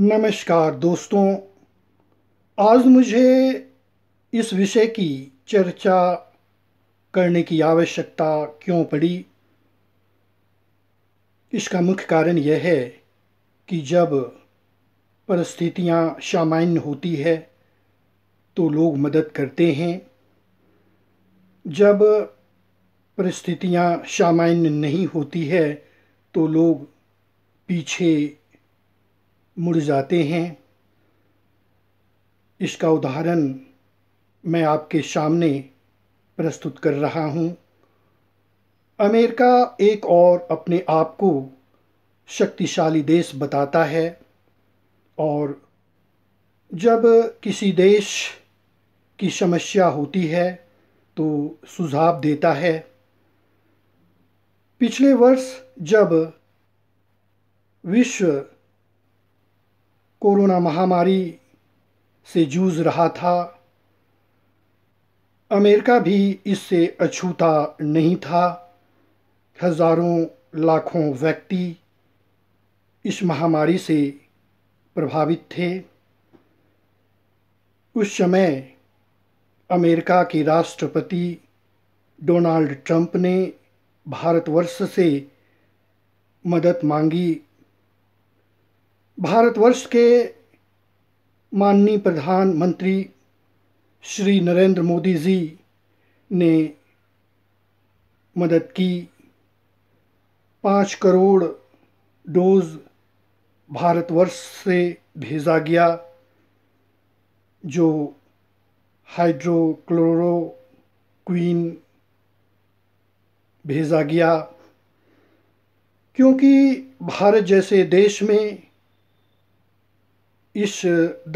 नमस्कार दोस्तों आज मुझे इस विषय की चर्चा करने की आवश्यकता क्यों पड़ी इसका मुख्य कारण यह है कि जब परिस्थितियां सामान्य होती है तो लोग मदद करते हैं जब परिस्थितियां सामान्य नहीं होती है तो लोग पीछे मुड़ जाते हैं इसका उदाहरण मैं आपके सामने प्रस्तुत कर रहा हूँ अमेरिका एक और अपने आप को शक्तिशाली देश बताता है और जब किसी देश की समस्या होती है तो सुझाव देता है पिछले वर्ष जब विश्व कोरोना महामारी से जूझ रहा था अमेरिका भी इससे अछूता नहीं था हजारों लाखों व्यक्ति इस महामारी से प्रभावित थे उस समय अमेरिका के राष्ट्रपति डोनाल्ड ट्रंप ने भारतवर्ष से मदद मांगी भारतवर्ष के माननीय प्रधानमंत्री श्री नरेंद्र मोदी जी ने मदद की पाँच करोड़ डोज भारतवर्ष से भेजा गया जो हाइड्रोक्लोरोक्वीन भेजा गया क्योंकि भारत जैसे देश में इस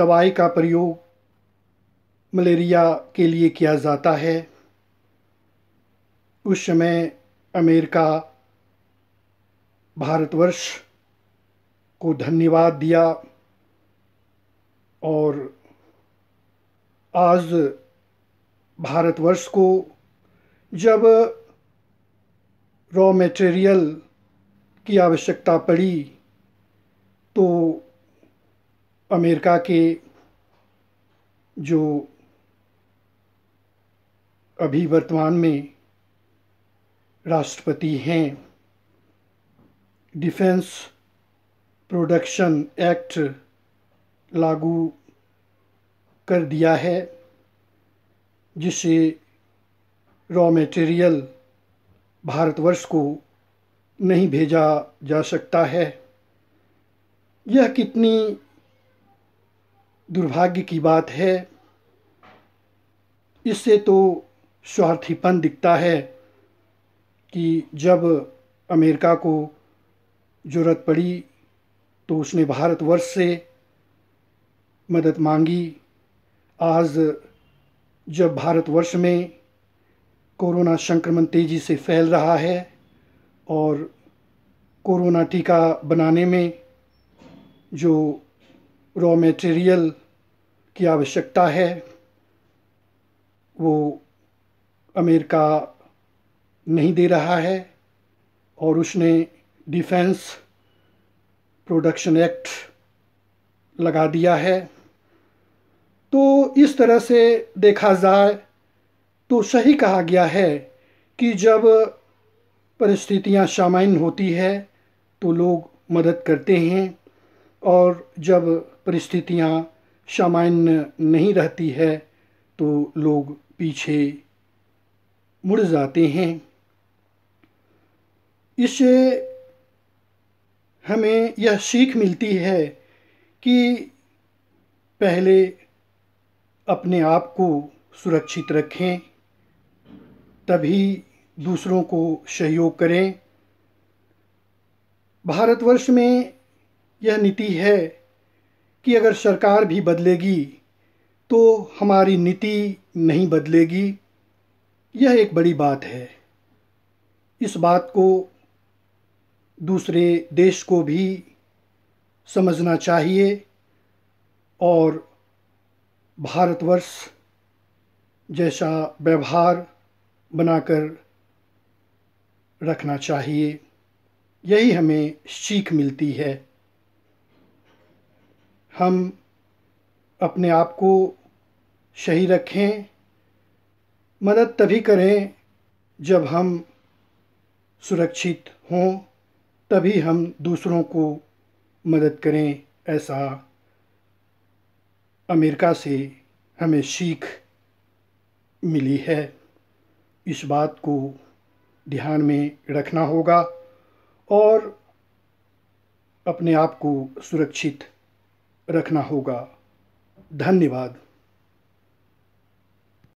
दवाई का प्रयोग मलेरिया के लिए किया जाता है उस समय अमेरिका भारतवर्ष को धन्यवाद दिया और आज भारतवर्ष को जब रॉ मटेरियल की आवश्यकता पड़ी तो अमेरिका के जो अभी वर्तमान में राष्ट्रपति हैं डिफेंस प्रोडक्शन एक्ट लागू कर दिया है जिससे रॉ मटेरियल भारतवर्ष को नहीं भेजा जा सकता है यह कितनी दुर्भाग्य की बात है इससे तो स्वार्थीपन दिखता है कि जब अमेरिका को ज़रूरत पड़ी तो उसने भारतवर्ष से मदद मांगी आज जब भारतवर्ष में कोरोना संक्रमण तेज़ी से फैल रहा है और कोरोना टीका बनाने में जो रॉ मटेरियल की आवश्यकता है वो अमेरिका नहीं दे रहा है और उसने डिफेंस प्रोडक्शन एक्ट लगा दिया है तो इस तरह से देखा जाए तो सही कहा गया है कि जब परिस्थितियां सामान्य होती है तो लोग मदद करते हैं और जब परिस्थितियां सामान्य नहीं रहती है तो लोग पीछे मुड़ जाते हैं इससे हमें यह सीख मिलती है कि पहले अपने आप को सुरक्षित रखें तभी दूसरों को सहयोग करें भारतवर्ष में यह नीति है कि अगर सरकार भी बदलेगी तो हमारी नीति नहीं बदलेगी यह एक बड़ी बात है इस बात को दूसरे देश को भी समझना चाहिए और भारतवर्ष जैसा व्यवहार बनाकर रखना चाहिए यही हमें सीख मिलती है हम अपने आप को सही रखें मदद तभी करें जब हम सुरक्षित हों तभी हम दूसरों को मदद करें ऐसा अमेरिका से हमें सीख मिली है इस बात को ध्यान में रखना होगा और अपने आप को सुरक्षित रखना होगा धन्यवाद